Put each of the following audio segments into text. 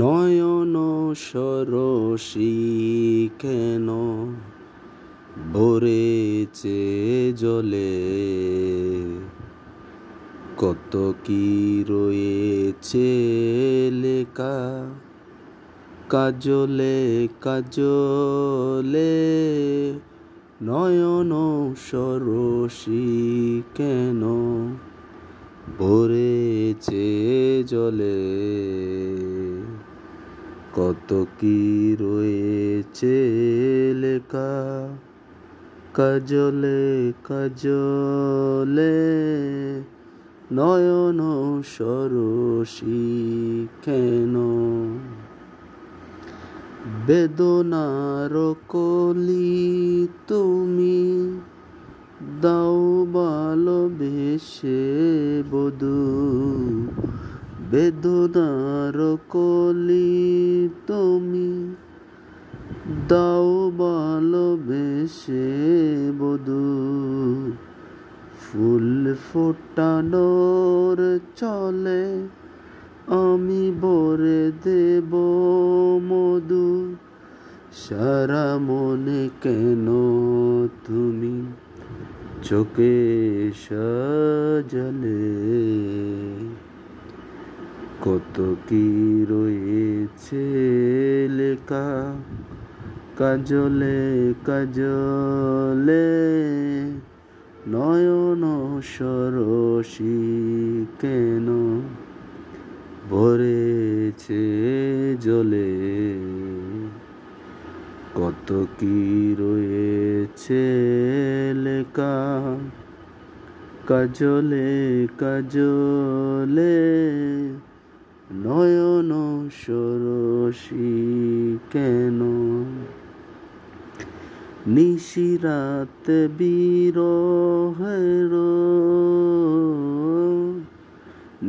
নয়ন সরসি কেন বরেছে চে জলে কত কি রয়েছে লেখা কাজলে কাজলে নয়ন সরসি কেন বরেছে জলে কত কি রয়েছে লেখা কাজলে কাজলে নয়ন সরসি কেন বেদনার কলি তুমি দাও ভালোবেসে বধূ বেদনার কলি তুমি দাও ভালোবেসে বধু ফুল ফোটানোর চলে আমি বরে দেব মধু সারা মনে কেন তুমি চোখে সজলে কত কি রয়েছে লেখা কাজলে কাজলে নয়ন সরসি কেন ভরেছে জলে কত কি রয়েছে লেখা কাজলে কাজলে নয়ন সরসি কেন নিশিরাত বিরহের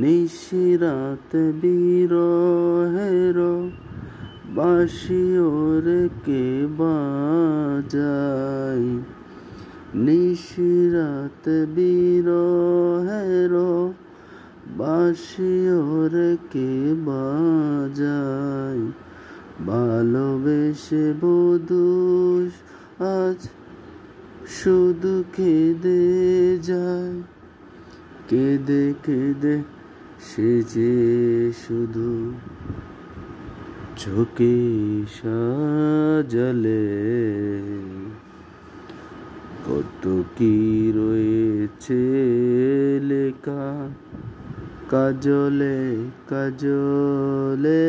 নিশিরাত বিরহের বাসিওর কে বাজাই নিশিরাত বিরহ ওর কে বাজায় ভালোবেসে বধুষ আজ শুধু কেঁদে যায় কেঁদে কেঁদে সে যে শুধু ঝুঁকি সাজলে কত কি রয়েছে লেখা কাজলে কাজলে